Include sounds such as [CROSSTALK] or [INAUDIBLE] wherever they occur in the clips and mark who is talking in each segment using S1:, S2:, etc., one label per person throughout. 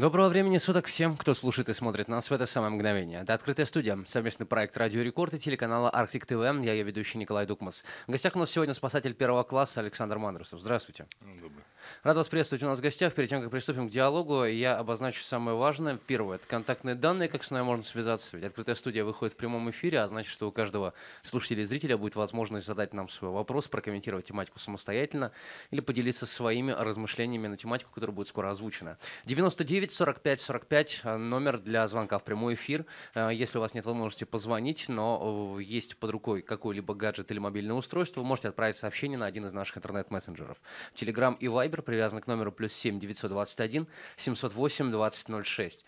S1: Доброго времени суток всем, кто слушает и смотрит нас в это самое мгновение. Это «Открытая студия», совместный проект «Радио Рекорд» и телеканала «Арктик ТВ». Я ее ведущий Николай Дукмас. В гостях у нас сегодня спасатель первого класса Александр Мандрусов. Здравствуйте. Ну, добрый. Рад вас приветствовать у нас в гостях. Перед тем, как приступим к диалогу, я обозначу самое важное. Первое – это контактные данные, как с нами можно связаться. Ведь «Открытая студия» выходит в прямом эфире, а значит, что у каждого слушателя и зрителя будет возможность задать нам свой вопрос, прокомментировать тематику самостоятельно или поделиться своими размышлениями на тематику, которая будет скоро озвучена. 99 9 45 45 номер для звонка в прямой эфир. Э, если у вас нет возможности позвонить, но э, есть под рукой какой-либо гаджет или мобильное устройство, вы можете отправить сообщение на один из наших интернет-мессенджеров. Телеграм и Вайбер привязаны к номеру плюс 7 921 708 2006.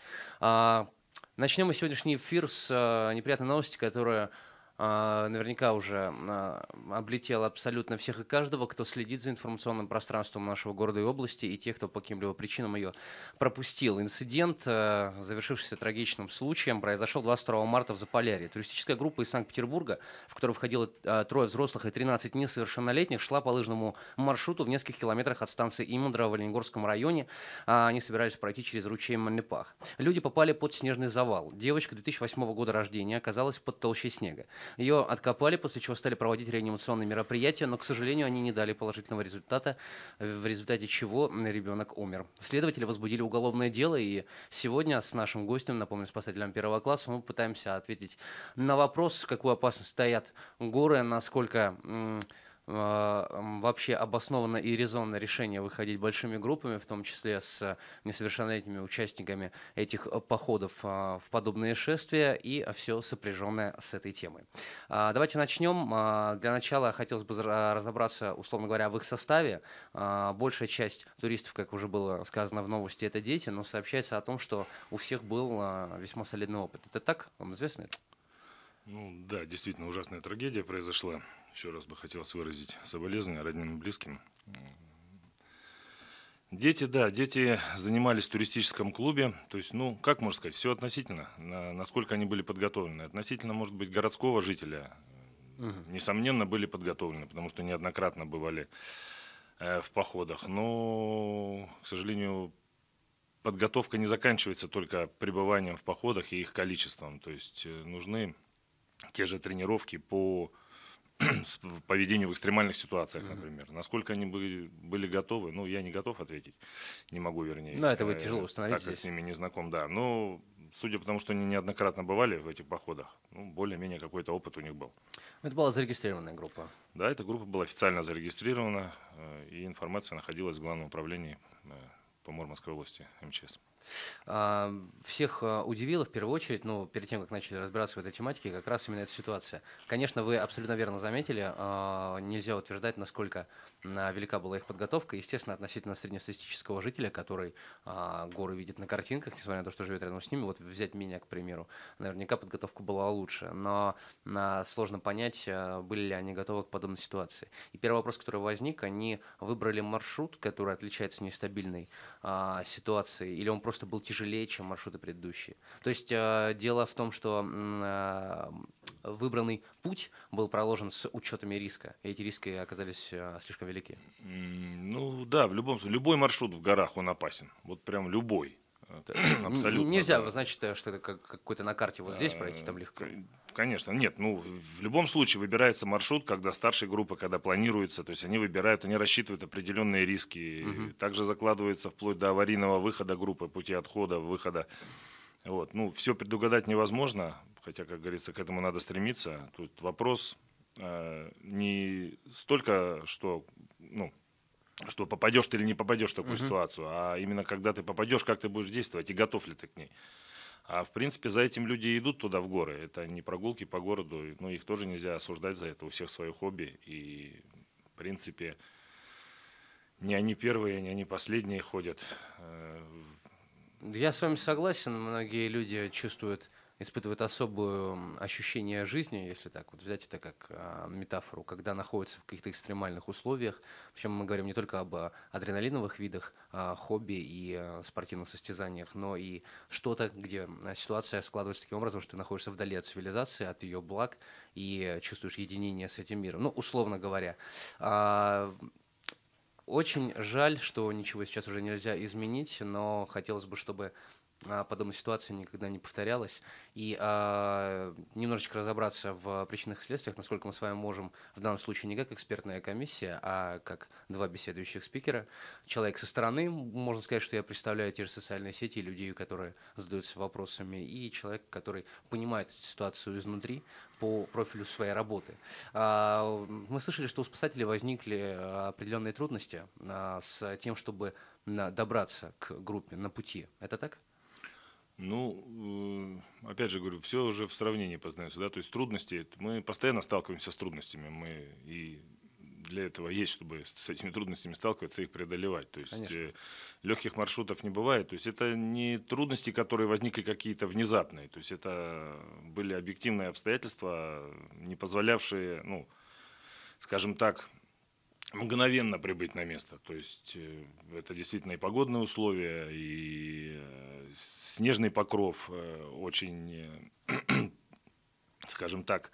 S1: Начнем мы сегодняшний эфир с э, неприятной новости, которая а, наверняка уже а, облетел абсолютно всех и каждого, кто следит за информационным пространством нашего города и области, и тех, кто по каким-либо причинам ее пропустил. Инцидент, а, завершившийся трагичным случаем, произошел 22 марта в Заполярье. Туристическая группа из Санкт-Петербурга, в которую входило трое взрослых и 13 несовершеннолетних, шла по лыжному маршруту в нескольких километрах от станции Имандра в Оленегорском районе. Они собирались пройти через ручей Маннепах. Люди попали под снежный завал. Девочка 2008 года рождения оказалась под толщей снега. Ее откопали, после чего стали проводить реанимационные мероприятия, но, к сожалению, они не дали положительного результата, в результате чего ребенок умер. Следователи возбудили уголовное дело, и сегодня с нашим гостем, напомню, спасателем первого класса, мы пытаемся ответить на вопрос, какую опасность стоят горы, насколько а, вообще обоснованно и резонно решение выходить большими группами, в том числе с несовершеннолетними участниками этих э, походов а, в подобные шествия и все сопряженное с этой темой. А, давайте начнем. Для начала хотелось бы разобраться, условно говоря, в их составе. Большая часть туристов, как уже было сказано в новости, это дети, но сообщается о том, что у всех был весьма солидный опыт. Это так? Вам известно это?
S2: Ну да, действительно ужасная трагедия произошла. Еще раз бы хотелось выразить соболезнования родным и близким. Дети, да, дети занимались в туристическом клубе. То есть, ну, как можно сказать, все относительно, на, насколько они были подготовлены. Относительно, может быть, городского жителя, угу. несомненно, были подготовлены, потому что неоднократно бывали э, в походах. Но, к сожалению, подготовка не заканчивается только пребыванием в походах и их количеством. То есть, э, нужны те же тренировки по [CLEARS THROAT] поведению в экстремальных ситуациях, например. Насколько они были, были готовы, ну, я не готов ответить, не могу, вернее. Ну, это будет э, тяжело установить Так как здесь. с ними не знаком, да. Но ну, судя по тому, что они неоднократно бывали в этих походах, ну, более-менее какой-то опыт у них был.
S1: Это была зарегистрированная группа?
S2: Да, эта группа была официально зарегистрирована,
S1: э, и информация находилась в Главном управлении э, по Мурманской области МЧС. А, всех а, удивило в первую очередь, ну, перед тем, как начали разбираться в этой тематике, как раз именно эта ситуация. Конечно, вы абсолютно верно заметили, а, нельзя утверждать, насколько велика была их подготовка. Естественно, относительно среднестатистического жителя, который горы видит на картинках, несмотря на то, что живет рядом с ними, вот взять меня, к примеру, наверняка подготовка была лучше. Но сложно понять, были ли они готовы к подобной ситуации. И первый вопрос, который возник, они выбрали маршрут, который отличается нестабильной ситуацией, или он просто просто был тяжелее, чем маршруты предыдущие. То есть э, дело в том, что э, выбранный путь был проложен с учетами риска, и эти риски оказались э, слишком велики. Ну да, в любом случае, любой маршрут в горах, он опасен. Вот прям любой.
S2: Э, [CLEARS THROAT] абсолютно. Нельзя да.
S1: значит, что это как, какой-то на карте вот здесь пройти там легко. Конечно,
S2: нет, ну в любом случае выбирается маршрут, когда старшая группа, когда планируется, то есть они выбирают, они рассчитывают определенные риски, угу. также закладывается вплоть до аварийного выхода группы, пути отхода, выхода. Вот, ну все предугадать невозможно, хотя, как говорится, к этому надо стремиться. Тут вопрос э, не столько, что ну, что попадешь ты или не попадешь в такую угу. ситуацию, а именно когда ты попадешь, как ты будешь действовать и готов ли ты к ней. А в принципе за этим люди идут туда в горы. Это не прогулки по городу, но ну, их тоже нельзя осуждать за это. У всех свое хобби и в принципе
S1: не они первые, не они последние ходят. Э, Я с вами согласен. Многие люди чувствуют испытывают особое ощущение жизни, если так вот взять это как э, метафору, когда находятся в каких-то экстремальных условиях. Причем мы говорим не только об а, адреналиновых видах э, хобби и э, спортивных состязаниях, но и что-то, где ситуация складывается таким образом, что ты находишься вдали от цивилизации, от ее благ и чувствуешь единение с этим миром. Ну, условно говоря. Э, очень жаль, что ничего сейчас уже нельзя изменить, но хотелось бы, чтобы а, подобная ситуация никогда не повторялась. И а, немножечко разобраться в причинах и следствиях, насколько мы с вами можем, в данном случае не как экспертная комиссия, а как два беседующих спикера. Человек со стороны, можно сказать, что я представляю те же социальные сети, людей, которые задаются вопросами, и человек, который понимает ситуацию изнутри, по профилю своей работы. А, мы слышали, что у спасателей возникли а, определенные трудности с тем, чтобы добраться к группе на пути. Это так? Ну, э, опять же говорю, все уже в сравнении познается, да, то есть
S2: трудности, мы постоянно сталкиваемся с трудностями, мы и для этого есть, чтобы с этими трудностями сталкиваться, и их преодолевать. То есть Конечно. Э, легких маршрутов не бывает. То есть это не трудности, которые возникли какие-то внезапные. То есть это были объективные обстоятельства, не позволявшие, ну, скажем так, мгновенно прибыть на место. То есть э, это действительно и погодные условия, и э, снежный покров э, очень, [CLEARS THROAT] скажем так,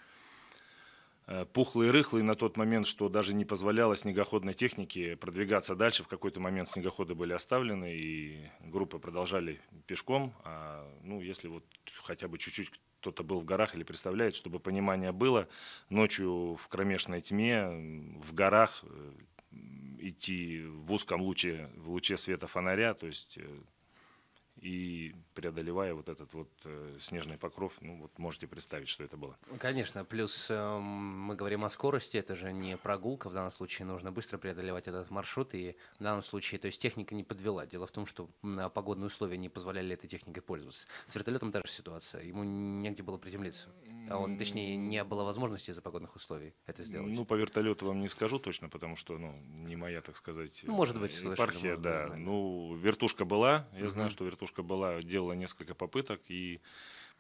S2: пухлый и рыхлый на тот момент, что даже не позволяло снегоходной технике продвигаться дальше. В какой-то момент снегоходы были оставлены, и группы продолжали пешком. А, ну, если вот хотя бы чуть-чуть кто-то был в горах или представляет, чтобы понимание было, ночью в кромешной тьме, в горах э, идти в узком луче, в луче света фонаря, то есть э, и преодолевая вот этот вот э, снежный покров, ну вот можете представить, что это было.
S1: Конечно, плюс э, мы говорим о скорости, это же не прогулка, в данном случае нужно быстро преодолевать этот маршрут, и в данном случае, то есть техника не подвела. Дело в том, что погодные условия не позволяли этой техникой пользоваться. С вертолетом та же ситуация, ему негде было приземлиться. А он, точнее, не было возможности из-за погодных условий это сделать. Ну, по вертолету вам не скажу точно, потому что, ну, не
S2: моя, так сказать, ну, может быть, э, епархия, слышали, да. Ну, вертушка была, я угу. знаю, что вертушка девушка была, делала несколько попыток, и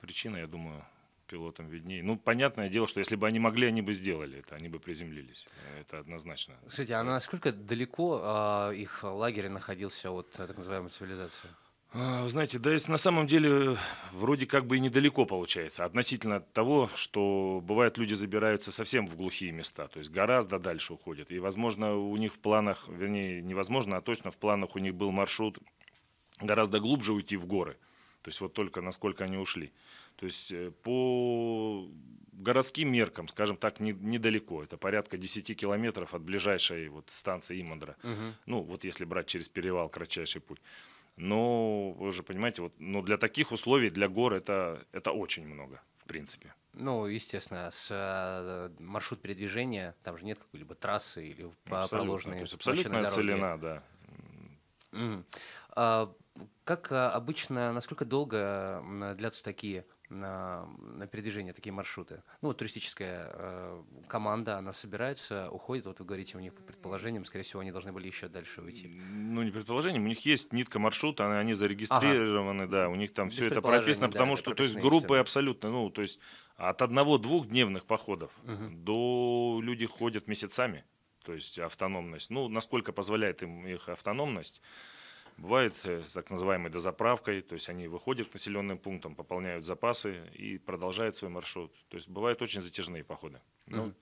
S2: причина, я думаю, пилотам виднее. Ну, понятное дело, что если бы они могли, они бы сделали это, они бы приземлились. Это однозначно.
S1: Кстати, а насколько далеко э, их лагерь находился от э, так называемой цивилизации?
S2: А, вы знаете, да если на самом деле вроде как бы и недалеко получается относительно того, что бывает люди забираются совсем в глухие места, то есть гораздо дальше уходят. И возможно у них в планах, вернее невозможно, а точно в планах у них был маршрут гораздо глубже уйти в горы. То есть вот только насколько они ушли. То есть э, по городским меркам, скажем так, не, недалеко. Это порядка 10 километров от ближайшей вот станции Имандра. Угу. Ну, вот если брать через перевал кратчайший путь. Но вы же понимаете, вот, но для таких условий, для гор это, это очень много, в принципе.
S1: Ну, естественно, с, э, маршрут передвижения, там же нет какой-либо трассы или абсолютно, проложенные. То есть абсолютная целина, да. Mm. А, как э, обычно, насколько долго длятся такие на, передвижение, такие маршруты? Ну, вот туристическая э, команда, она собирается, уходит, вот вы говорите, у них по предположениям, скорее всего, они должны были еще дальше уйти. Ну,
S2: не предположением, у них есть нитка маршрута, они зарегистрированы, ага. да, у них там Без все это прописано, да, потому что, то есть, группы все. абсолютно, ну, то есть, от одного-двух дневных походов угу. до люди ходят месяцами, то есть, автономность, ну, насколько позволяет им их автономность, Бывает э, с так называемой дозаправкой, то есть они выходят к населенным пунктам, пополняют запасы и продолжают свой маршрут. То есть бывают очень
S1: затяжные походы. Mm-hmm.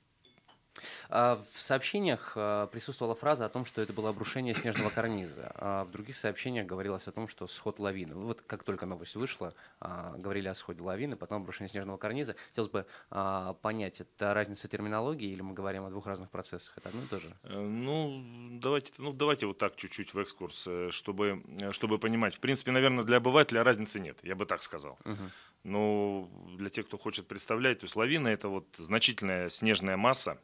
S1: А, в сообщениях а, присутствовала фраза о том, что это было обрушение снежного карниза. А в других сообщениях говорилось о том, что сход лавины. Вот как только новость вышла, а, говорили о сходе лавины, потом обрушение снежного карниза. Хотелось бы понять, это разница терминологии или мы говорим о двух разных процессах? Это одно и то же? Э, ну,
S2: давайте, ну, давайте вот так чуть-чуть в экскурс, э, чтобы, э, чтобы понимать. В принципе, наверное, для обывателя разницы нет, я бы так сказал. Угу. Но для тех, кто хочет представлять, то есть лавина – это вот значительная снежная масса,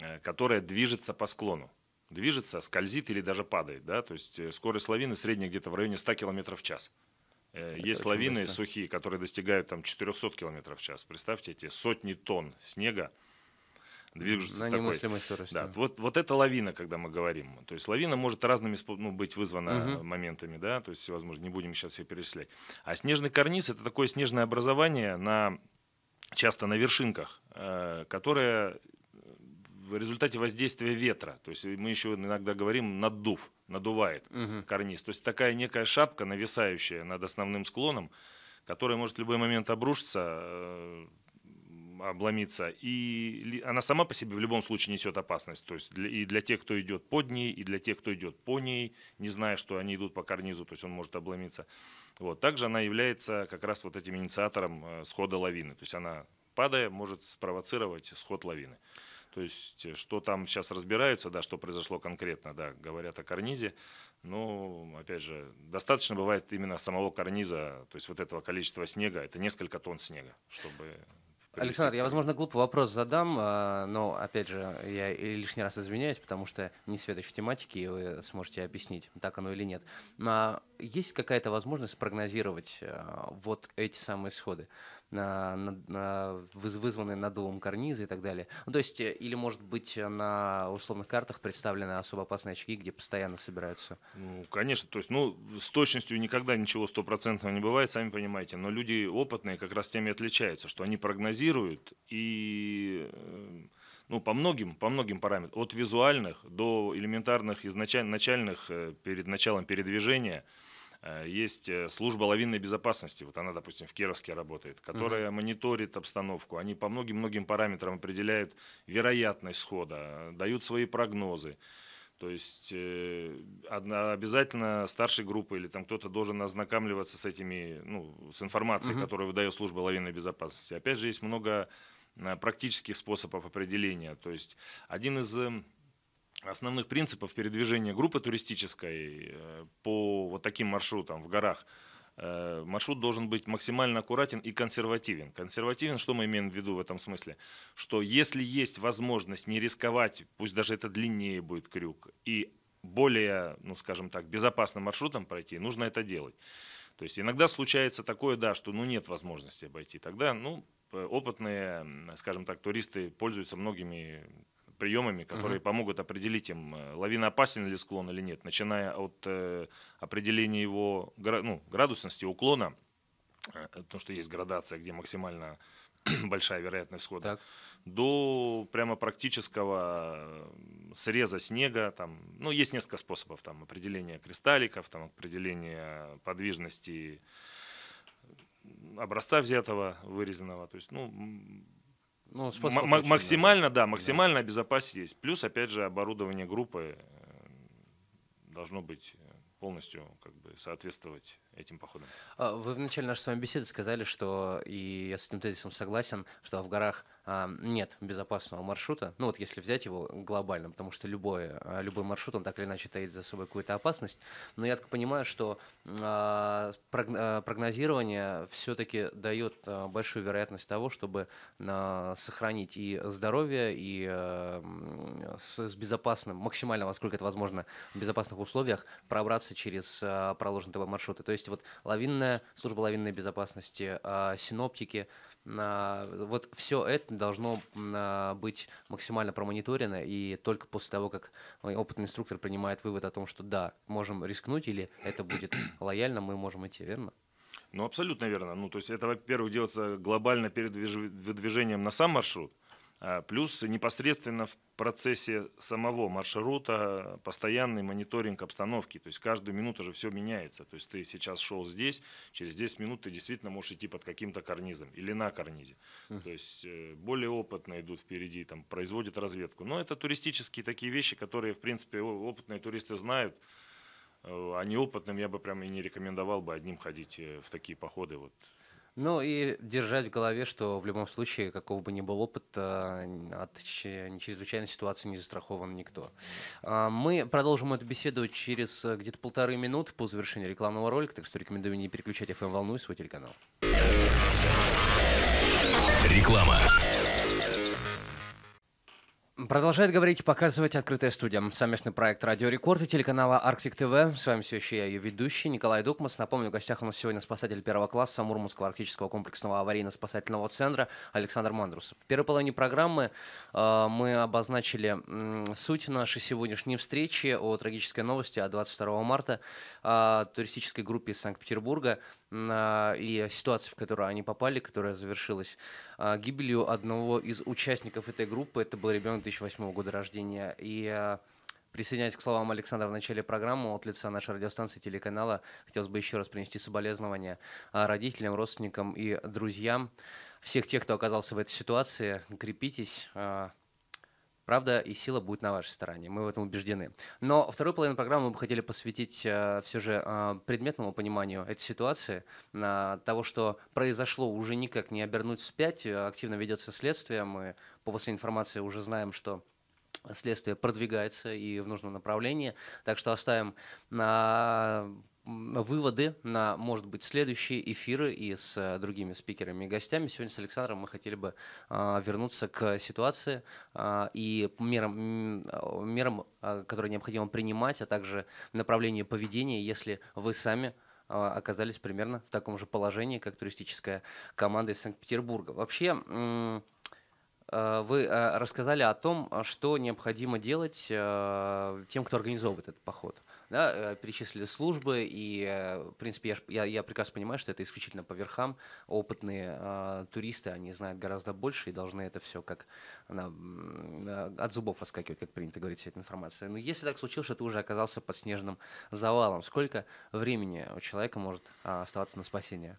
S2: Э, которая движется по склону. Движется, скользит или даже падает. Да? То есть э, скорость лавины средняя где-то в районе 100 км в час. Э, это Есть лавины быстро. сухие, которые достигают там 400 км в час. Представьте, эти сотни тонн снега движутся На такой. скорости. Да, вот, вот это лавина, когда мы говорим. То есть лавина может разными ну, быть вызвана угу. моментами, да, то есть, возможно, не будем сейчас все перечислять. А снежный карниз – это такое снежное образование на часто на вершинках, которое в результате воздействия ветра. То есть мы еще иногда говорим наддув, надувает угу. карниз. То есть такая некая шапка, нависающая над основным склоном, которая может в любой момент обрушиться, э, обломиться. И она сама по себе в любом случае несет опасность. То есть для, и для тех, кто идет под ней, и для тех, кто идет по ней, не зная, что они идут по карнизу, то есть он может обломиться. Вот. Также она является как раз вот этим инициатором э, схода лавины. То есть она, падая, может спровоцировать сход лавины. То есть, э, что там сейчас разбираются, да, что произошло конкретно, да, говорят о карнизе. Но, ну, опять же, достаточно бывает именно самого карниза, то есть вот этого количества снега, это несколько тонн снега, чтобы Александр, я, возможно,
S1: глупый вопрос задам, а, но, опять же, я лишний раз извиняюсь, потому что не следующей тематики, и вы сможете объяснить, так оно или нет. А, есть какая-то возможность прогнозировать а, вот эти самые исходы? на на вызваны надувом карнизы и так далее. Ну, то есть, э, или, может быть, на условных картах представлены особо опасные очки, где постоянно собираются? Ну, конечно, то есть, ну, с точностью никогда ничего стопроцентного не
S2: бывает, сами понимаете, но люди опытные как раз теми отличаются, что они прогнозируют и э, ну, по многим, по многим параметрам, от визуальных до элементарных изначальных, начальных э, перед началом передвижения – Э, есть э, служба лавинной безопасности, вот она, допустим, в Кировске работает, которая uh-huh. мониторит обстановку. Они по многим-многим параметрам определяют вероятность схода, э, дают свои прогнозы. То есть одна, обязательно старшей группы или там кто-то должен ознакомливаться с этими, ну, с информацией, uh-huh. которую выдает служба лавинной безопасности. Опять же, есть много практических способов определения. То есть один из эм, основных принципов передвижения группы туристической э, по вот таким маршрутам в горах э, маршрут должен быть максимально аккуратен и консервативен. Консервативен, что мы имеем в виду в этом смысле? Что если есть возможность не рисковать, пусть даже это длиннее будет крюк, и более, ну скажем так, безопасным маршрутом пройти, нужно это делать. То есть иногда случается такое, да, что ну нет возможности обойти. Тогда, ну, опытные, скажем так, туристы пользуются многими приемами, которые угу. помогут определить им, э, лавиноопасен ли склон или нет, начиная от э, определения его ну, градусности уклона, потому э, что есть градация, где максимально [CLEARS THROAT] большая вероятность схода, так. до прямо практического э, среза снега. Там, ну, есть несколько способов там, определения кристалликов, там, определения подвижности образца взятого, вырезанного. То есть, ну,
S1: ну, максимально, да, максимально
S2: да. обезопасить есть. Плюс, опять же, оборудование группы э, должно быть э, полностью как бы соответствовать этим походам.
S1: А, вы в начале нашей с вами беседы сказали, что, и я с этим тезисом согласен, что в горах а, нет безопасного маршрута, ну вот если взять его глобально, потому что любой, а, любой маршрут, он так или иначе таит за собой какую-то опасность, но я так понимаю, что а, прогнозирование все-таки дает большую вероятность того, чтобы сохранить и здоровье, и с безопасным, максимально, насколько это возможно, в безопасных условиях пробраться через проложенные маршруты. То есть вот лавинная, служба лавинной безопасности, синоптики, вот все это должно а, быть максимально промониторено, и только после того, как опытный инструктор принимает вывод о том, что да, можем рискнуть, или это будет [CLEARS THROAT] лояльно, мы можем идти, верно?
S2: Ну, абсолютно верно. Ну, то есть это, во-первых, делается глобально перед выдвижением на сам маршрут, а, плюс непосредственно в процессе самого маршрута постоянный мониторинг обстановки. То есть каждую минуту же все меняется. То есть ты сейчас шел здесь, через 10 минут ты действительно можешь идти под каким-то карнизом или на карнизе. То есть э, более опытные идут впереди, там, производят разведку. Но это туристические такие вещи, которые, в принципе, опытные туристы знают. А э, неопытным я бы прямо и не рекомендовал бы одним ходить э, в такие
S1: походы. Вот ну и держать в голове, что в любом случае, какого бы ни был опыт, а, от чрезвычайной ситуации не застрахован никто. А, мы продолжим эту беседу через э, где-то полторы минуты по завершению рекламного ролика, так что рекомендую не переключать FM-волну эм и свой телеканал. Реклама. Продолжает говорить и показывать «Открытая студия». Совместный проект «Радио Рекорд» и телеканала «Арктик ТВ». С вами все еще я, ее ведущий Николай Дукмас. Напомню, в гостях у нас сегодня спасатель первого класса Мурманского арктического комплексного аварийно-спасательного центра Александр Мандрусов. В первой половине программы э, мы обозначили э, суть нашей сегодняшней встречи о трагической новости от 22 марта о э, туристической группе из Санкт-Петербурга – и ситуации, в которую они попали, которая завершилась а, гибелью одного из участников этой группы. Это был ребенок 2008 года рождения. И а, присоединяясь к словам Александра в начале программы, от лица нашей радиостанции телеканала хотелось бы еще раз принести соболезнования а, родителям, родственникам и друзьям. Всех тех, кто оказался в этой ситуации, крепитесь, правда и сила будет на вашей стороне. Мы в этом убеждены. Но вторую половину программы мы бы хотели посвятить э, все же э, предметному пониманию этой ситуации, э, того, что произошло, уже никак не обернуть вспять, активно ведется следствие. Мы по последней информации уже знаем, что следствие продвигается и в нужном направлении. Так что оставим на выводы на, может быть, следующие эфиры и с э, другими спикерами и гостями. Сегодня с Александром мы хотели бы а, вернуться к ситуации а, и мерам, мерам, а, которые необходимо принимать, а также направлению поведения, если вы сами оказались примерно в таком же положении, как туристическая команда из Санкт-Петербурга. Вообще, э, вы э, рассказали о том, что необходимо делать тем, кто организовывает этот поход да, э, перечислили службы, и, э, в принципе, я, я, я прекрасно понимаю, что это исключительно по верхам. Опытные э, туристы, они знают гораздо больше и должны это все как она, э, от зубов раскакивать, как принято говорить, вся эта информация. Но если так случилось, что ты уже оказался под снежным завалом, сколько времени у человека может э, оставаться на спасение?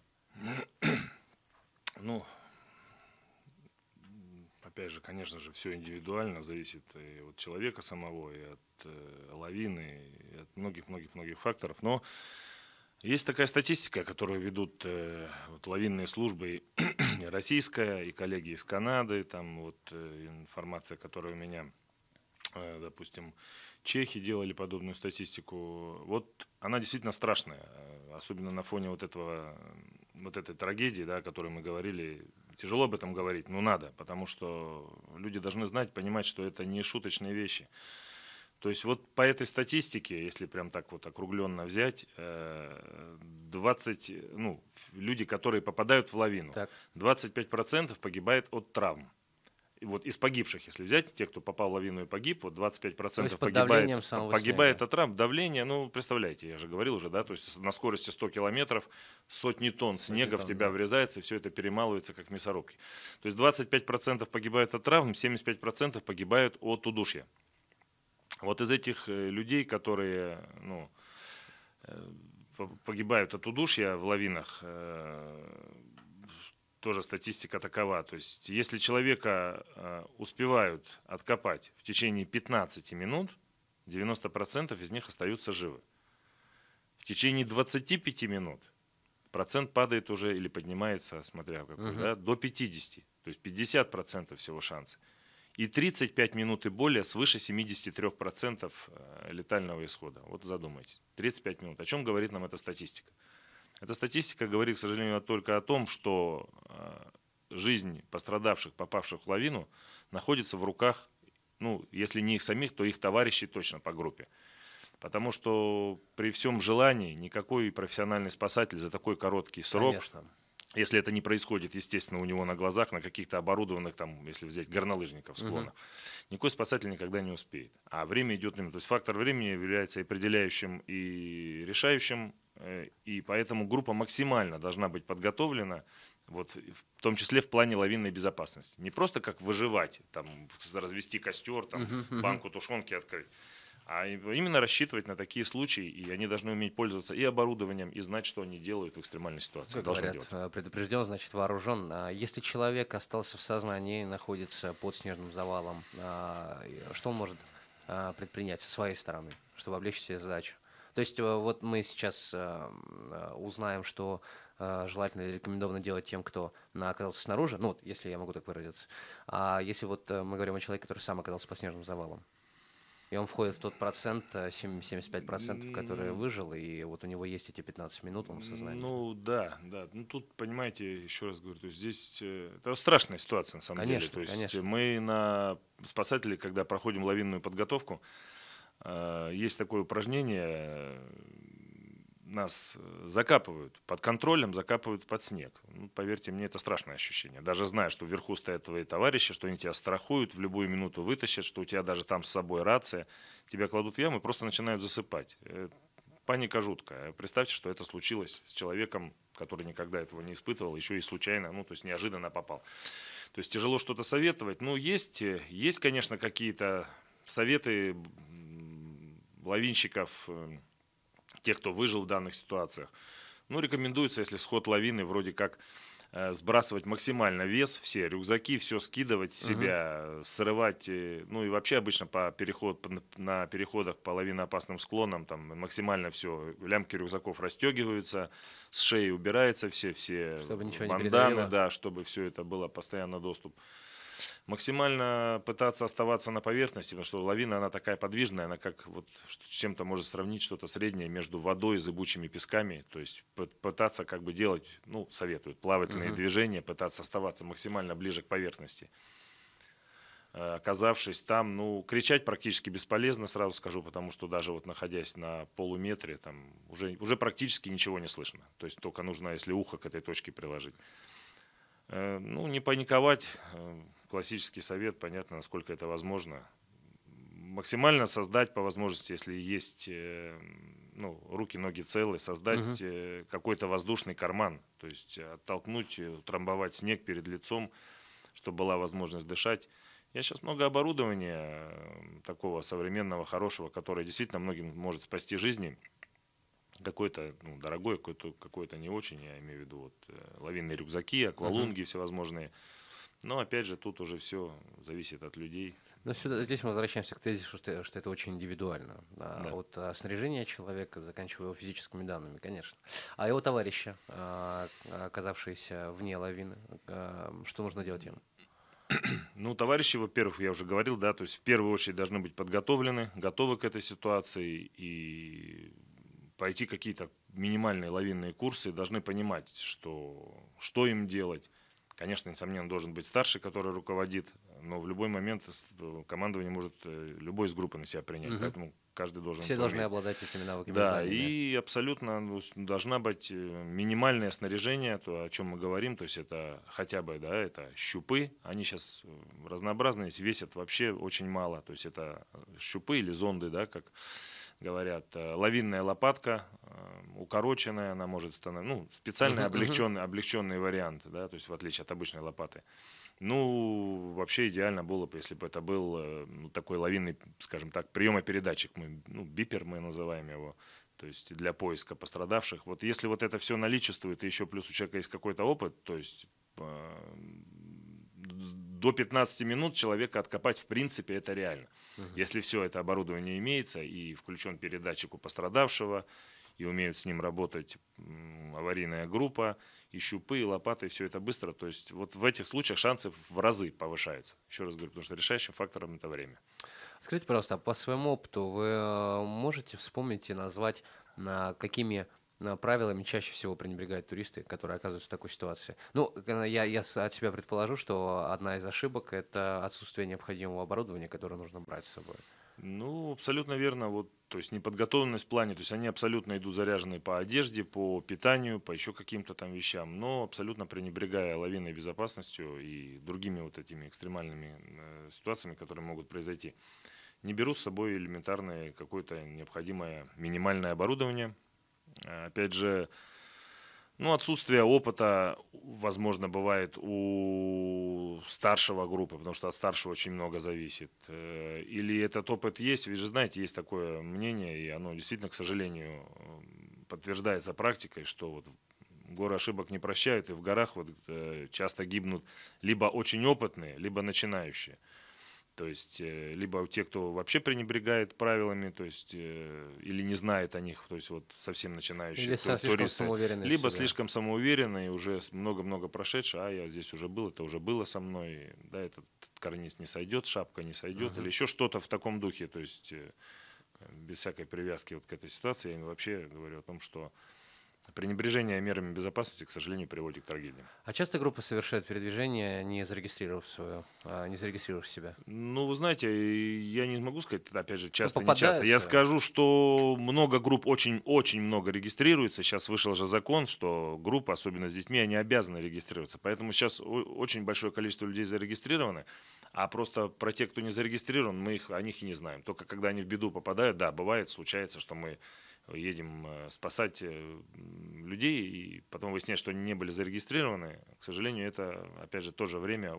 S2: Ну, опять же, конечно же, все индивидуально, зависит и от человека самого, и от э, лавины, и от многих-многих-многих факторов. Но есть такая статистика, которую ведут э, вот, лавинные службы, и [CLEARS THROAT] российская, и коллеги из Канады, там вот э, информация, которая у меня, э, допустим, чехи делали подобную статистику. Вот она действительно страшная, э, особенно на фоне вот этого, э, вот этой трагедии, да, о которой мы говорили, Тяжело об этом говорить, но надо, потому что люди должны знать, понимать, что это не шуточные вещи. То есть вот по этой статистике, если прям так вот округленно взять, 20, э, ну, люди, которые попадают в лавину, так. 25% погибает от травм вот из погибших, если взять, те, кто попал в лавину и погиб, вот 25% процентов есть погибает, погибает от травм. Давление, ну, представляете, я же говорил уже, да, то есть на скорости 100 километров сотни тонн снега сотни в тебя да. врезается, и все это перемалывается, как мясорубки. То есть 25% процентов погибают от травм, 75% процентов погибают от удушья. Вот из этих э, людей, которые, ну, э, погибают от удушья в лавинах, э, тоже статистика такова. То есть если человека э, успевают откопать в течение 15 минут, 90% из них остаются живы. В течение 25 минут процент падает уже или поднимается, смотря в какой, угу. да, до 50. То есть 50% всего шанса. И 35 минут и более свыше 73% э, летального исхода. Вот задумайтесь. 35 минут. О чем говорит нам эта статистика? Эта статистика говорит, к сожалению, только о том, что э, жизнь пострадавших, попавших в лавину, находится в руках, ну, если не их самих, то их товарищей точно по группе. Потому что при всем желании никакой профессиональный спасатель за такой короткий срок, Конечно. если это не происходит, естественно, у него на глазах, на каких-то оборудованных, там, если взять горнолыжников склонах, угу. никакой спасатель никогда не успеет. А время идет время. То есть фактор времени является определяющим и решающим Э, и поэтому группа максимально должна быть подготовлена, вот, в том числе в плане лавинной безопасности. Не просто как выживать, там, развести костер, там, банку тушенки открыть, а именно рассчитывать на такие случаи, и они должны уметь пользоваться и оборудованием, и знать, что они делают в экстремальной ситуации. говорят,
S1: э, предупрежден, значит вооружен. А если человек остался в сознании, находится под снежным завалом, а, что он может а, предпринять со своей стороны, чтобы облегчить себе задачу? То есть э, вот мы сейчас эм, э, узнаем, что э, желательно или рекомендовано делать тем, кто оказался снаружи, ну вот, если я могу так выразиться. А если вот мы говорим о человеке, который сам оказался по снежным завалам, и он входит в тот процент, 75%, который выжил, и вот у него есть эти 15 минут, он в сознании.
S2: Ну да, да. Ну тут, понимаете, еще раз говорю, то есть здесь это
S1: страшная ситуация на самом конечно, деле. То есть конечно. мы
S2: на спасатели, когда проходим лавинную подготовку, Э, есть такое упражнение, э, нас закапывают под контролем, закапывают под снег. Ну, поверьте мне, это страшное ощущение. Даже зная, что вверху стоят твои товарищи, что они тебя страхуют, в любую минуту вытащат, что у тебя даже там с собой рация, тебя кладут в яму и просто начинают засыпать. Э, паника жуткая. Представьте, что это случилось с человеком, который никогда этого не испытывал, еще и случайно, ну, то есть неожиданно попал. То есть тяжело что-то советовать. Ну, есть, есть конечно, какие-то советы лавинщиков, э, тех, кто выжил в данных ситуациях. Ну, рекомендуется, если сход лавины, вроде как э, сбрасывать максимально вес, все рюкзаки, все скидывать с себя, угу. срывать, э, ну и вообще обычно по переход, на переходах по лавиноопасным склонам там максимально все, лямки рюкзаков расстегиваются, с шеи убирается все, все чтобы банданы, да, чтобы все это было постоянно доступ максимально пытаться оставаться на поверхности, потому что лавина, она такая подвижная, она как вот с чем-то может сравнить что-то среднее между водой и зыбучими песками, то есть пытаться как бы делать, ну, советуют, плавательные угу. движения, пытаться оставаться максимально ближе к поверхности э, оказавшись там, ну, кричать практически бесполезно, сразу скажу, потому что даже вот находясь на полуметре, там уже, уже практически ничего не слышно. То есть только нужно, если ухо к этой точке приложить. Э, ну, не паниковать. Э, классический совет, понятно, насколько это возможно. Максимально создать по возможности, если есть э, ну, руки, ноги целы, создать угу. какой-то воздушный карман. То есть оттолкнуть, утрамбовать снег перед лицом, чтобы была возможность дышать. Я сейчас много оборудования такого современного, хорошего, которое действительно многим может спасти жизни какой-то ну, дорогой, какой-то какой не очень, я имею в виду вот, э, лавинные рюкзаки, аквалунги uh-huh. всевозможные. Но опять же, тут уже все
S1: зависит от людей. Но сюда, здесь мы возвращаемся к тезису, что, что это очень индивидуально. Да. А, от а, снаряжения человека, заканчивая его физическими данными, конечно. А его товарища, а, оказавшиеся вне лавины, а, что нужно делать им? Ну, товарищи,
S2: во-первых, я уже говорил, да, то есть в первую очередь должны быть подготовлены, готовы к этой ситуации и пойти какие-то минимальные лавинные курсы, должны понимать, что, что им делать. Конечно, несомненно, должен быть старший, который руководит, но в любой момент э, командование может э, любой из группы на себя принять. Угу. Поэтому каждый должен... Все помнить. должны обладать
S1: этими навыками. Да, и
S2: абсолютно ну, должна быть э, минимальное снаряжение, то, о чем мы говорим, то есть это хотя бы, да, это щупы, они сейчас разнообразные, весят вообще очень мало, то есть это щупы или зонды, да, как говорят, э, лавинная лопатка, э, укороченная, она может становиться, ну, специально uh-huh, облегченный, uh-huh. облегченный вариант, да, то есть в отличие от обычной лопаты. Ну, вообще идеально было бы, если бы это был э, ну, такой лавинный, скажем так, приемопередатчик, мы, ну, бипер мы называем его, то есть для поиска пострадавших. Вот если вот это все наличествует, и еще плюс у человека есть какой-то опыт, то есть до 15 минут человека откопать в принципе это реально. Угу. Если все это оборудование имеется и включен передатчик у пострадавшего, и умеют с ним работать аварийная группа, и щупы, и лопаты, и все это быстро. То есть вот в этих случаях шансы в разы повышаются. Еще раз говорю,
S1: потому что решающим фактором это время. Скажите, пожалуйста, а по своему опыту вы э, можете вспомнить и назвать, какими Э, правилами чаще всего пренебрегают туристы, которые оказываются в такой ситуации. Ну, э, я, я от себя предположу, что одна из ошибок – это отсутствие необходимого оборудования, которое нужно брать с собой. Ну, абсолютно верно. Вот, то есть
S2: неподготовленность в плане, то есть они абсолютно идут заряженные по одежде, по питанию, по еще каким-то там вещам, но абсолютно пренебрегая лавиной безопасностью и другими вот этими экстремальными э, ситуациями, которые могут произойти. Не берут с собой элементарное какое-то необходимое минимальное оборудование, Опять же, ну, отсутствие опыта, возможно, бывает у старшего группы, потому что от старшего очень много зависит. Э, или этот опыт есть, вы же знаете, есть такое мнение, и оно действительно, к сожалению, подтверждается практикой, что вот горы ошибок не прощают, и в горах вот э, часто гибнут либо очень опытные, либо начинающие. То есть э, либо у тех, кто вообще пренебрегает правилами, то есть э, или не знает о них, то есть вот совсем начинающие или туристы, слишком самоуверенные либо себя. слишком самоуверенные уже много-много прошедшие, а я здесь уже был, это уже было со мной, да, этот карниз не сойдет, шапка не сойдет, uh или еще что-то в таком духе, то есть э, без всякой привязки вот к этой ситуации я им вообще говорю о том, что Пренебрежение мерами безопасности, к сожалению, приводит к трагедиям.
S1: А часто группа совершает передвижение, не зарегистрировав свою, а, не зарегистрировав себя? Ну, вы знаете, я не могу сказать, опять же, ну, часто, ну, не часто. Я
S2: скажу, что много групп, очень-очень много регистрируется. Сейчас вышел же закон, что группа, особенно с детьми, они обязаны регистрироваться. Поэтому сейчас очень большое количество людей зарегистрированы. А просто про тех, кто не зарегистрирован, мы их, о них и не знаем. Только когда они в беду попадают, да, бывает, случается, что мы едем э, спасать э, людей, и потом выяснять, что они не были зарегистрированы, к сожалению, это, опять же, тоже время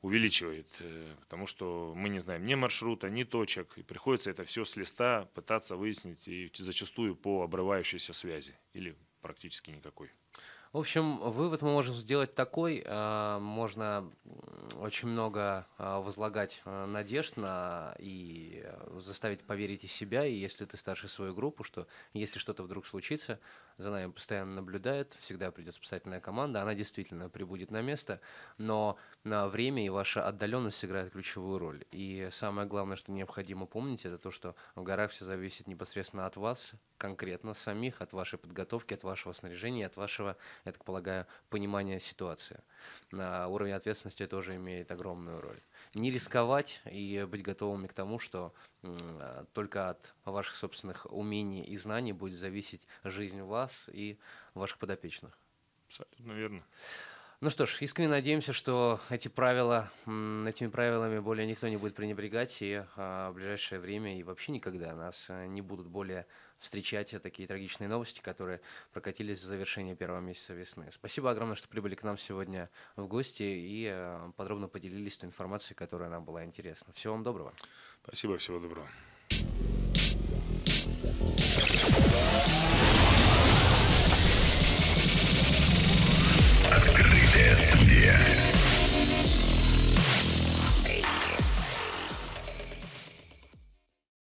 S2: увеличивает, э, потому что мы не знаем ни маршрута, ни точек, и приходится это все с листа пытаться выяснить, и зачастую по обрывающейся связи или практически никакой.
S1: В общем, вывод мы можем сделать такой. Э, можно очень много э, возлагать э, надежд на и заставить поверить в себя. И если ты старше свою группу, что если что-то вдруг случится, за нами постоянно наблюдает, всегда придет спасательная команда, она действительно прибудет на место. Но на время и ваша отдаленность играет ключевую роль. И самое главное, что необходимо помнить, это то, что в горах все зависит непосредственно от вас, конкретно самих, от вашей подготовки, от вашего снаряжения, от вашего, я так полагаю, понимания ситуации. На уровень ответственности тоже имеет огромную роль. Не рисковать и быть готовыми к тому, что а, только от ваших собственных умений и знаний будет зависеть жизнь вас и ваших подопечных. Абсолютно верно. Ну что ж, искренне надеемся, что эти правила, этими правилами более никто не будет пренебрегать, и а, в ближайшее время и вообще никогда нас э, не будут более встречать такие трагичные новости, которые прокатились за завершение первого месяца весны. Спасибо огромное, что прибыли к нам сегодня в гости и э, подробно поделились той информацией, которая нам была интересна. Всего вам доброго. Спасибо, всего доброго. Yeah.